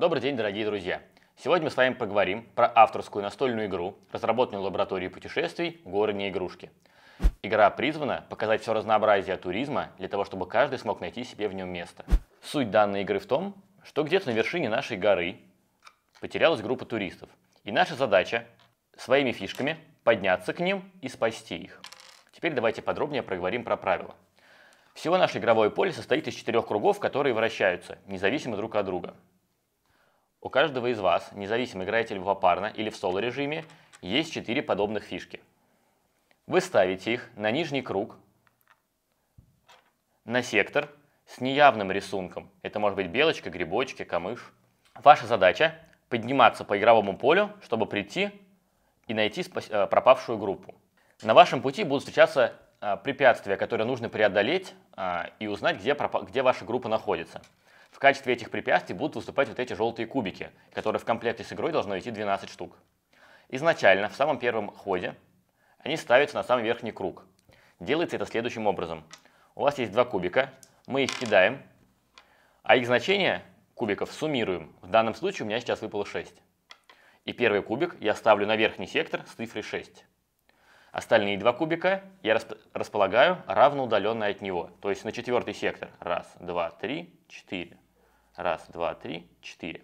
Добрый день, дорогие друзья! Сегодня мы с вами поговорим про авторскую настольную игру, разработанную лабораторией путешествий «Горные игрушки». Игра призвана показать все разнообразие туризма для того, чтобы каждый смог найти себе в нем место. Суть данной игры в том, что где-то на вершине нашей горы потерялась группа туристов. И наша задача своими фишками подняться к ним и спасти их. Теперь давайте подробнее проговорим про правила. Всего наше игровое поле состоит из четырех кругов, которые вращаются, независимо друг от друга. У каждого из вас, независимо играете ли вы попарно или в соло режиме, есть 4 подобных фишки. Вы ставите их на нижний круг, на сектор с неявным рисунком. Это может быть белочка, грибочки, камыш. Ваша задача подниматься по игровому полю, чтобы прийти и найти э, пропавшую группу. На вашем пути будут встречаться э, препятствия, которые нужно преодолеть э, и узнать, где, где ваша группа находится. В качестве этих препятствий будут выступать вот эти желтые кубики, которые в комплекте с игрой должно идти 12 штук. Изначально, в самом первом ходе, они ставятся на самый верхний круг. Делается это следующим образом. У вас есть два кубика, мы их кидаем, а их значение кубиков суммируем. В данном случае у меня сейчас выпало 6. И первый кубик я ставлю на верхний сектор с цифрой 6. Остальные два кубика я расп располагаю равноудаленно от него, то есть на четвертый сектор. Раз, два, три, четыре. Раз, два, три, четыре.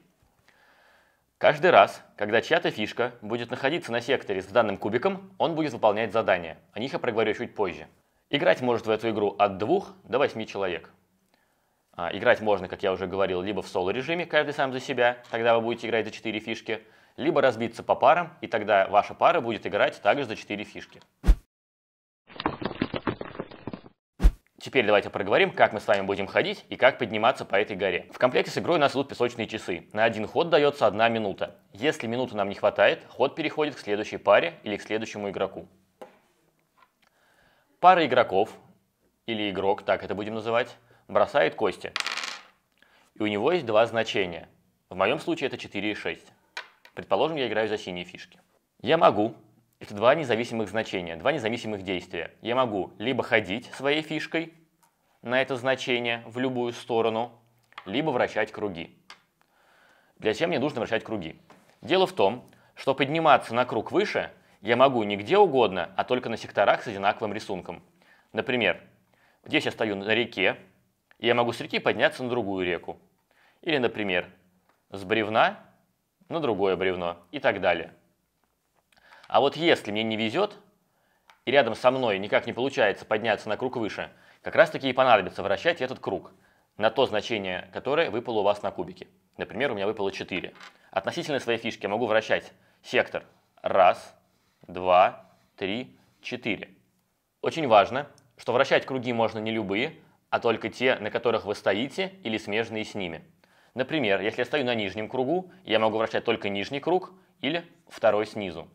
Каждый раз, когда чья-то фишка будет находиться на секторе с данным кубиком, он будет выполнять задание. О них я проговорю чуть позже. Играть может в эту игру от 2 до 8 человек. А, играть можно, как я уже говорил, либо в соло-режиме, каждый сам за себя, тогда вы будете играть за 4 фишки, либо разбиться по парам, и тогда ваша пара будет играть также за 4 фишки. Теперь давайте проговорим, как мы с вами будем ходить и как подниматься по этой горе. В комплекте с игрой у нас идут песочные часы. На один ход дается одна минута. Если минуты нам не хватает, ход переходит к следующей паре или к следующему игроку. Пара игроков, или игрок, так это будем называть, бросает кости. И у него есть два значения. В моем случае это 4 и 6. Предположим, я играю за синие фишки. Я могу это два независимых значения, два независимых действия. Я могу либо ходить своей фишкой на это значение в любую сторону, либо вращать круги. Для чего мне нужно вращать круги? Дело в том, что подниматься на круг выше я могу не где угодно, а только на секторах с одинаковым рисунком. Например, здесь я стою на реке, и я могу с реки подняться на другую реку. Или, например, с бревна на другое бревно и так далее. А вот если мне не везет, и рядом со мной никак не получается подняться на круг выше, как раз таки и понадобится вращать этот круг на то значение, которое выпало у вас на кубике. Например, у меня выпало 4. Относительно своей фишки я могу вращать сектор 1, 2, 3, 4. Очень важно, что вращать круги можно не любые, а только те, на которых вы стоите или смежные с ними. Например, если я стою на нижнем кругу, я могу вращать только нижний круг или второй снизу.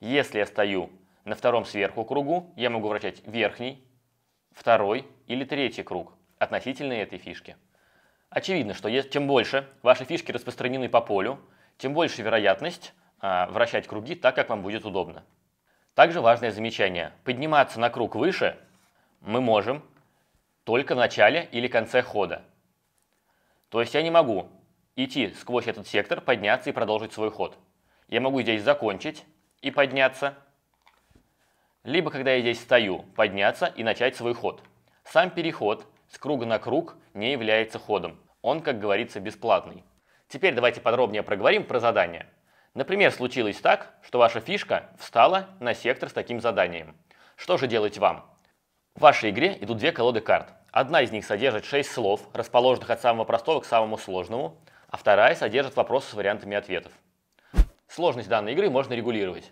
Если я стою на втором сверху кругу, я могу вращать верхний, второй или третий круг относительно этой фишки. Очевидно, что чем больше ваши фишки распространены по полю, тем больше вероятность а, вращать круги так, как вам будет удобно. Также важное замечание. Подниматься на круг выше мы можем только в начале или конце хода. То есть я не могу идти сквозь этот сектор, подняться и продолжить свой ход. Я могу здесь закончить, и подняться, либо когда я здесь стою, подняться и начать свой ход. Сам переход с круга на круг не является ходом. Он, как говорится, бесплатный. Теперь давайте подробнее проговорим про задание. Например, случилось так, что ваша фишка встала на сектор с таким заданием. Что же делать вам? В вашей игре идут две колоды карт. Одна из них содержит 6 слов, расположенных от самого простого к самому сложному, а вторая содержит вопросы с вариантами ответов. Сложность данной игры можно регулировать.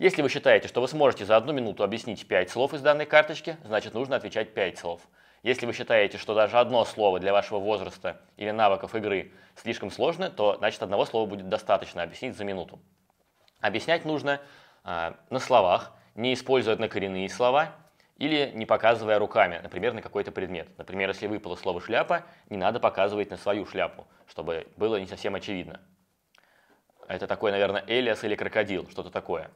Если вы считаете, что вы сможете за одну минуту объяснить 5 слов из данной карточки, значит нужно отвечать 5 слов. Если вы считаете, что даже одно слово для вашего возраста или навыков игры слишком сложно, то значит одного слова будет достаточно объяснить за минуту. Объяснять нужно э, на словах, не используя однокоренные слова или не показывая руками, например, на какой-то предмет. Например, если выпало слово «шляпа», не надо показывать на свою шляпу, чтобы было не совсем очевидно. Это такой, наверное, Элиас или крокодил, что-то такое.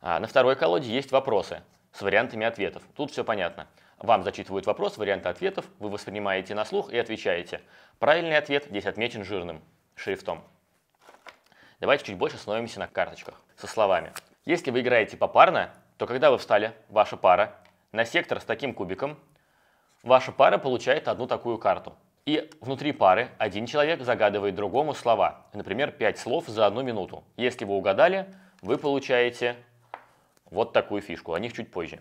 А на второй колоде есть вопросы с вариантами ответов. Тут все понятно. Вам зачитывают вопрос, варианты ответов, вы воспринимаете на слух и отвечаете. Правильный ответ здесь отмечен жирным шрифтом. Давайте чуть больше остановимся на карточках со словами. Если вы играете попарно, то когда вы встали, ваша пара, на сектор с таким кубиком, ваша пара получает одну такую карту. И внутри пары один человек загадывает другому слова. Например, пять слов за одну минуту. Если вы угадали, вы получаете вот такую фишку. О них чуть позже.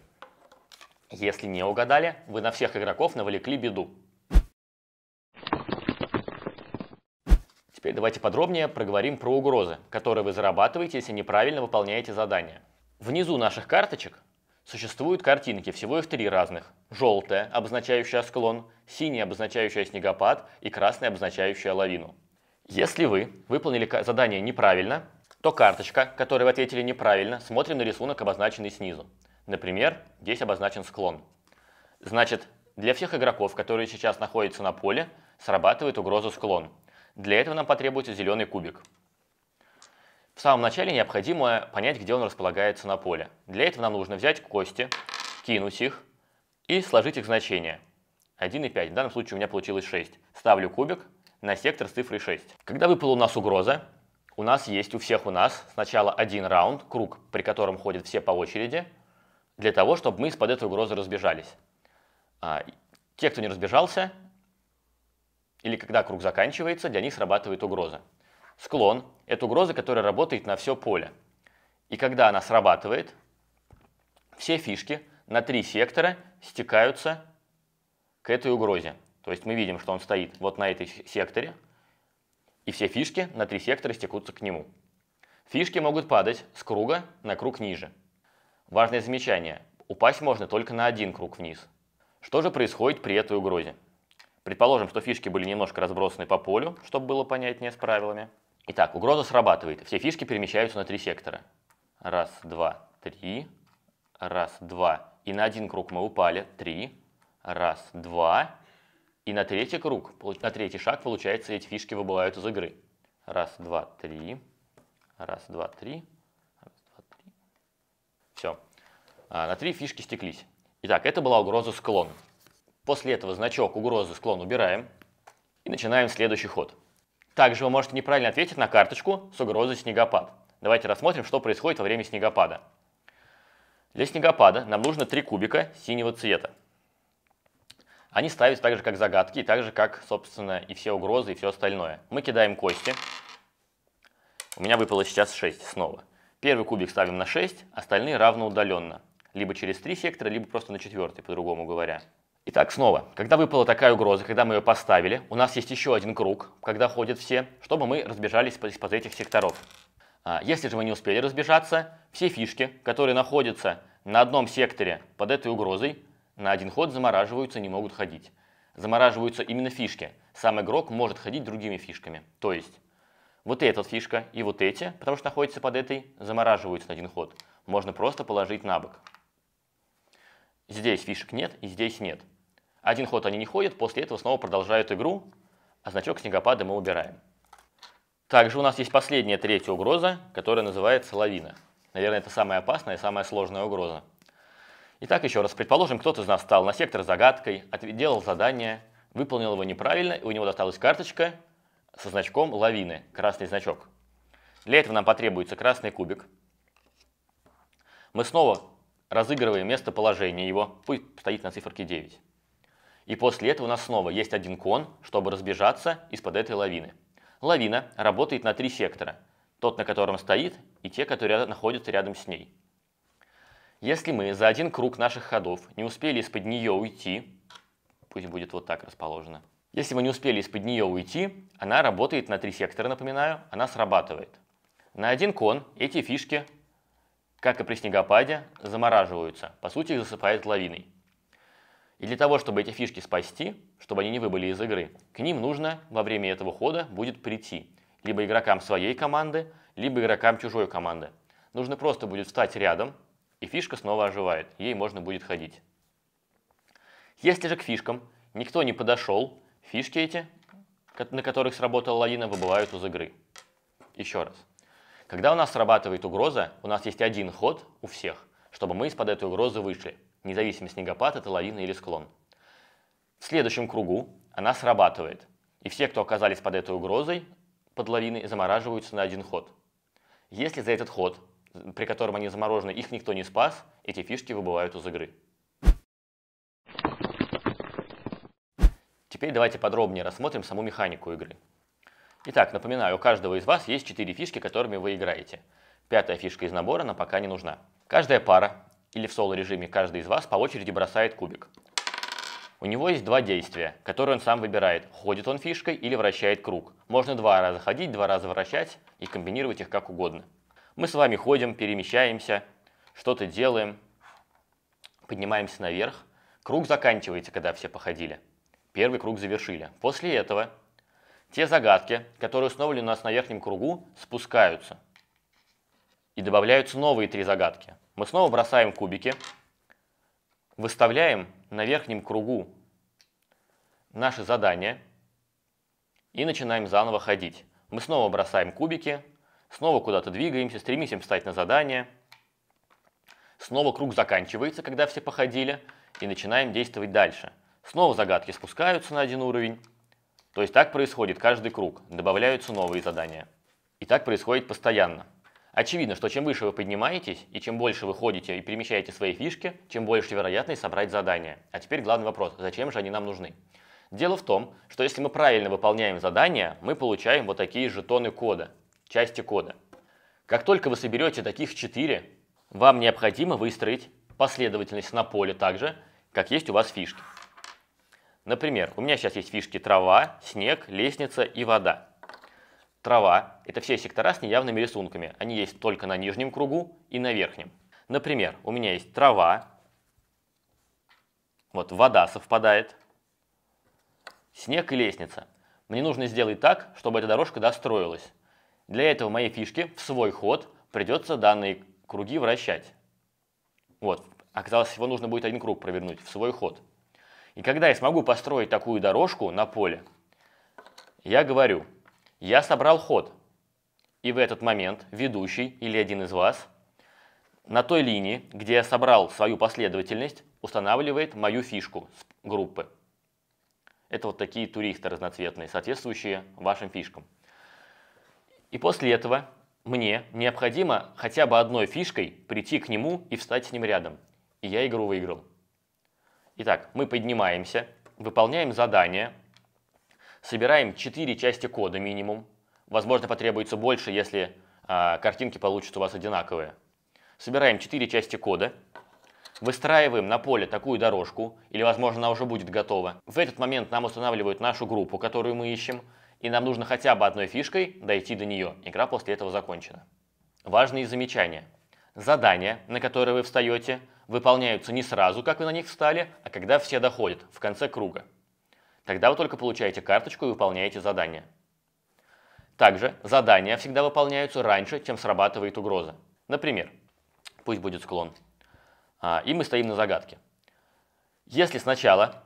Если не угадали, вы на всех игроков навлекли беду. Теперь давайте подробнее проговорим про угрозы, которые вы зарабатываете, если неправильно выполняете задание. Внизу наших карточек Существуют картинки, всего их три разных. Желтая, обозначающая склон, синяя, обозначающая снегопад и красная, обозначающая лавину. Если вы выполнили задание неправильно, то карточка, которой вы ответили неправильно, смотрим на рисунок, обозначенный снизу. Например, здесь обозначен склон. Значит, для всех игроков, которые сейчас находятся на поле, срабатывает угроза склон. Для этого нам потребуется зеленый кубик. В самом начале необходимо понять, где он располагается на поле. Для этого нам нужно взять кости, кинуть их и сложить их значения. 1 и 5. В данном случае у меня получилось 6. Ставлю кубик на сектор с цифрой 6. Когда выпала у нас угроза, у нас есть у всех у нас сначала один раунд, круг, при котором ходят все по очереди, для того, чтобы мы из-под этой угрозы разбежались. А, те, кто не разбежался, или когда круг заканчивается, для них срабатывает угроза. Склон – это угроза, которая работает на все поле. И когда она срабатывает, все фишки на три сектора стекаются к этой угрозе. То есть мы видим, что он стоит вот на этой секторе, и все фишки на три сектора стекутся к нему. Фишки могут падать с круга на круг ниже. Важное замечание. Упасть можно только на один круг вниз. Что же происходит при этой угрозе? Предположим, что фишки были немножко разбросаны по полю, чтобы было понятнее с правилами. Итак, угроза срабатывает. Все фишки перемещаются на три сектора. Раз, два, три. Раз, два. И на один круг мы упали. Три. Раз, два. И на третий круг, на третий шаг, получается, эти фишки выбывают из игры. Раз, два, три. Раз, два, три. Раз, два, три. Все. А, на три фишки стеклись. Итак, это была угроза склон. После этого значок угрозы склон убираем и начинаем следующий ход. Также вы можете неправильно ответить на карточку с угрозой снегопад. Давайте рассмотрим, что происходит во время снегопада. Для снегопада нам нужно три кубика синего цвета. Они ставятся так же, как загадки, и так же, как, собственно, и все угрозы, и все остальное. Мы кидаем кости. У меня выпало сейчас 6 снова. Первый кубик ставим на 6, остальные равноудаленно, Либо через три сектора, либо просто на четвертый, по-другому говоря. Итак, снова, когда выпала такая угроза, когда мы ее поставили, у нас есть еще один круг, когда ходят все, чтобы мы разбежались из-под этих секторов. А, если же мы не успели разбежаться, все фишки, которые находятся на одном секторе под этой угрозой, на один ход замораживаются и не могут ходить. Замораживаются именно фишки. Сам игрок может ходить другими фишками. То есть вот эта фишка и вот эти, потому что находятся под этой, замораживаются на один ход. Можно просто положить на бок. Здесь фишек нет и здесь нет. Один ход они не ходят, после этого снова продолжают игру, а значок снегопада мы убираем. Также у нас есть последняя третья угроза, которая называется лавина. Наверное, это самая опасная и самая сложная угроза. Итак, еще раз, предположим, кто-то из нас стал на сектор загадкой, делал задание, выполнил его неправильно, и у него досталась карточка со значком лавины, красный значок. Для этого нам потребуется красный кубик. Мы снова разыгрываем местоположение его, пусть стоит на циферке 9. И после этого у нас снова есть один кон, чтобы разбежаться из-под этой лавины. Лавина работает на три сектора. Тот, на котором стоит, и те, которые находятся рядом с ней. Если мы за один круг наших ходов не успели из-под нее уйти, пусть будет вот так расположено. Если мы не успели из-под нее уйти, она работает на три сектора, напоминаю, она срабатывает. На один кон эти фишки как и при снегопаде, замораживаются, по сути их засыпает лавиной. И для того, чтобы эти фишки спасти, чтобы они не выбыли из игры, к ним нужно во время этого хода будет прийти либо игрокам своей команды, либо игрокам чужой команды. Нужно просто будет встать рядом, и фишка снова оживает, ей можно будет ходить. Если же к фишкам никто не подошел, фишки эти, на которых сработала лавина, выбывают из игры. Еще раз. Когда у нас срабатывает угроза, у нас есть один ход у всех, чтобы мы из-под этой угрозы вышли, независимо снегопад, это лавина или склон. В следующем кругу она срабатывает, и все, кто оказались под этой угрозой, под лавиной, замораживаются на один ход. Если за этот ход, при котором они заморожены, их никто не спас, эти фишки выбывают из игры. Теперь давайте подробнее рассмотрим саму механику игры. Итак, напоминаю, у каждого из вас есть 4 фишки, которыми вы играете. Пятая фишка из набора нам пока не нужна. Каждая пара, или в соло-режиме каждый из вас, по очереди бросает кубик. У него есть два действия, которые он сам выбирает, ходит он фишкой или вращает круг. Можно два раза ходить, два раза вращать и комбинировать их как угодно. Мы с вами ходим, перемещаемся, что-то делаем, поднимаемся наверх. Круг заканчивается, когда все походили. Первый круг завершили. После этого те загадки, которые установлены у нас на верхнем кругу, спускаются. И добавляются новые три загадки. Мы снова бросаем кубики, выставляем на верхнем кругу наши задания и начинаем заново ходить. Мы снова бросаем кубики, снова куда-то двигаемся, стремимся встать на задание. Снова круг заканчивается, когда все походили, и начинаем действовать дальше. Снова загадки спускаются на один уровень. То есть так происходит каждый круг, добавляются новые задания. И так происходит постоянно. Очевидно, что чем выше вы поднимаетесь, и чем больше вы ходите и перемещаете свои фишки, чем больше вероятность собрать задания. А теперь главный вопрос, зачем же они нам нужны? Дело в том, что если мы правильно выполняем задания, мы получаем вот такие жетоны кода, части кода. Как только вы соберете таких 4, вам необходимо выстроить последовательность на поле так же, как есть у вас фишки. Например, у меня сейчас есть фишки трава, снег, лестница и вода. Трава – это все сектора с неявными рисунками. Они есть только на нижнем кругу и на верхнем. Например, у меня есть трава, вот вода совпадает, снег и лестница. Мне нужно сделать так, чтобы эта дорожка достроилась. Для этого моей фишке в свой ход придется данные круги вращать. Вот, оказалось, его нужно будет один круг провернуть в свой ход. И когда я смогу построить такую дорожку на поле, я говорю, я собрал ход. И в этот момент ведущий или один из вас на той линии, где я собрал свою последовательность, устанавливает мою фишку с группы. Это вот такие туристы разноцветные, соответствующие вашим фишкам. И после этого мне необходимо хотя бы одной фишкой прийти к нему и встать с ним рядом. И я игру выиграл. Итак, мы поднимаемся, выполняем задание, собираем 4 части кода минимум. Возможно, потребуется больше, если а, картинки получатся у вас одинаковые. Собираем 4 части кода, выстраиваем на поле такую дорожку, или, возможно, она уже будет готова. В этот момент нам устанавливают нашу группу, которую мы ищем, и нам нужно хотя бы одной фишкой дойти до нее. Игра после этого закончена. Важные замечания. Задание, на которое вы встаете – выполняются не сразу, как вы на них встали, а когда все доходят, в конце круга. Тогда вы только получаете карточку и выполняете задание. Также задания всегда выполняются раньше, чем срабатывает угроза. Например, пусть будет склон. А, и мы стоим на загадке. Если сначала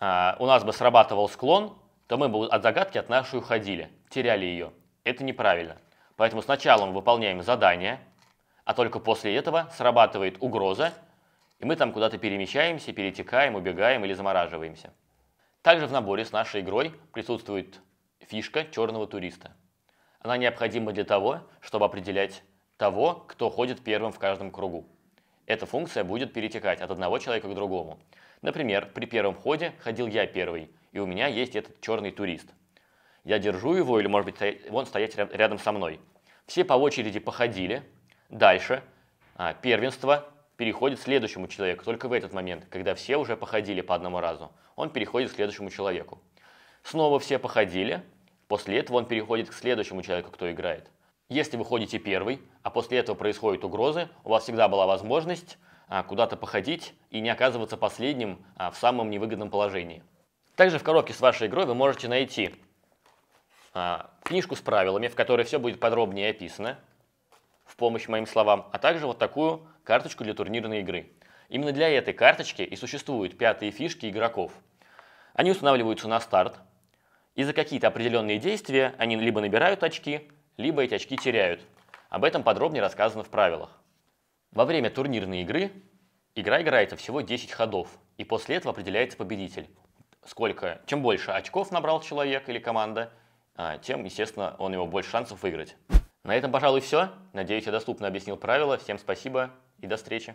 а, у нас бы срабатывал склон, то мы бы от загадки от нашей уходили, теряли ее. Это неправильно. Поэтому сначала мы выполняем задание – а только после этого срабатывает угроза, и мы там куда-то перемещаемся, перетекаем, убегаем или замораживаемся. Также в наборе с нашей игрой присутствует фишка черного туриста. Она необходима для того, чтобы определять того, кто ходит первым в каждом кругу. Эта функция будет перетекать от одного человека к другому. Например, при первом ходе ходил я первый, и у меня есть этот черный турист. Я держу его, или может быть он стоять рядом со мной. Все по очереди походили, Дальше а, первенство переходит к следующему человеку, только в этот момент, когда все уже походили по одному разу. Он переходит к следующему человеку. Снова все походили, после этого он переходит к следующему человеку, кто играет. Если вы ходите первый, а после этого происходят угрозы, у вас всегда была возможность а, куда-то походить и не оказываться последним а, в самом невыгодном положении. Также в коробке с вашей игрой вы можете найти книжку с правилами, в которой все будет подробнее описано, в помощь моим словам, а также вот такую карточку для турнирной игры. Именно для этой карточки и существуют пятые фишки игроков. Они устанавливаются на старт, и за какие-то определенные действия они либо набирают очки, либо эти очки теряют. Об этом подробнее рассказано в правилах. Во время турнирной игры игра играется всего 10 ходов, и после этого определяется победитель. Сколько, чем больше очков набрал человек или команда, а, тем, естественно, он его больше шансов выиграть. На этом, пожалуй, все. Надеюсь, я доступно объяснил правила. Всем спасибо и до встречи.